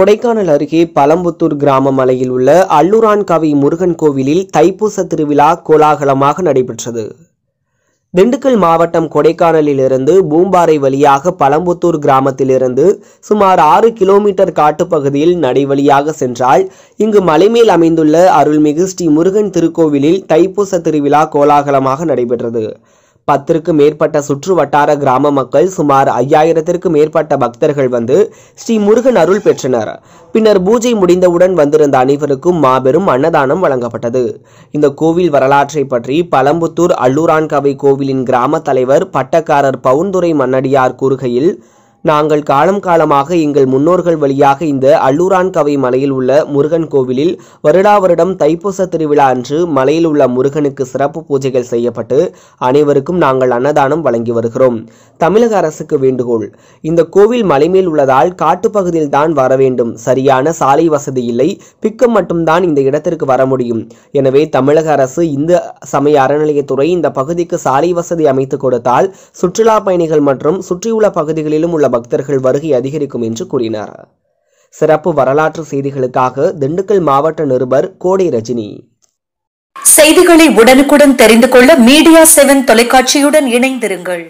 கொடைக்கானல் அருகே பழம்புத்தூர் கிராம மலையில் உள்ள கவி முருகன் கோவிலில் தைப்பூச திருவிழா கோலாகலமாக நடைபெற்றது திண்டுக்கல் மாவட்டம் கொடைக்கானலிலிருந்து பூம்பாறை வழியாக பழம்புத்தூர் கிராமத்திலிருந்து சுமார் ஆறு கிலோமீட்டர் காட்டுப்பகுதியில் நடைவழியாக சென்றால் இங்கு மலைமேல் அமைந்துள்ள அருள்மிகு ஸ்ரீ முருகன் திருக்கோவிலில் தைப்பூச திருவிழா கோலாகலமாக நடைபெற்றது பத்திற்கு மேற்பட்ட சுற்று வட்டார கிராம மக்கள் சுமார் ஐயாயிரத்திற்கு மேற்பட்ட பக்தர்கள் வந்து ஸ்ரீ முருகன் அருள் பெற்றனர் பின்னர் பூஜை முடிந்தவுடன் வந்திருந்த அனைவருக்கும் மாபெரும் அன்னதானம் வழங்கப்பட்டது இந்த கோவில் வரலாற்றை பற்றி பழம்புத்தூர் அல்லூரான்கவை கோவிலின் கிராம தலைவர் பட்டக்காரர் பவுந்துரை மன்னடியார் கூறுகையில் நாங்கள் காலம் காலமாக எங்கள் முன்னோர்கள் வழியாக இந்த அல்லூரான் கவை மலையில் உள்ள முருகன் கோவிலில் வருடா வருடம் தைப்பூச திருவிழா அன்று மலையில் உள்ள முருகனுக்கு சிறப்பு பூஜைகள் செய்யப்பட்டு அனைவருக்கும் நாங்கள் அன்னதானம் வழங்கி வருகிறோம் தமிழக அரசுக்கு வேண்டுகோள் இந்த கோவில் மலைமேல் உள்ளதால் காட்டுப்பகுதியில் தான் வர வேண்டும் சரியான சாலை வசதி இல்லை பிக்கம் மட்டும்தான் இந்த இடத்திற்கு வர முடியும் எனவே தமிழக அரசு இந்து சமய அறநிலையத்துறை இந்த பகுதிக்கு சாலை வசதி அமைத்து கொடுத்தால் சுற்றுலா பயணிகள் மற்றும் சுற்றியுள்ள பகுதிகளிலும் உள்ள பக்தர்கள் வருகை அதிகரிக்கும் என்று கூறினார் சிறப்பு வரலாற்று செய்திகளுக்காக திண்டுக்கல் மாவட்ட நிருபர் கோடை ரஜினி செய்திகளை உடனுக்குடன் தெரிந்து கொள்ள மீடியா செவன் தொலைக்காட்சியுடன் இணைந்திருங்கள்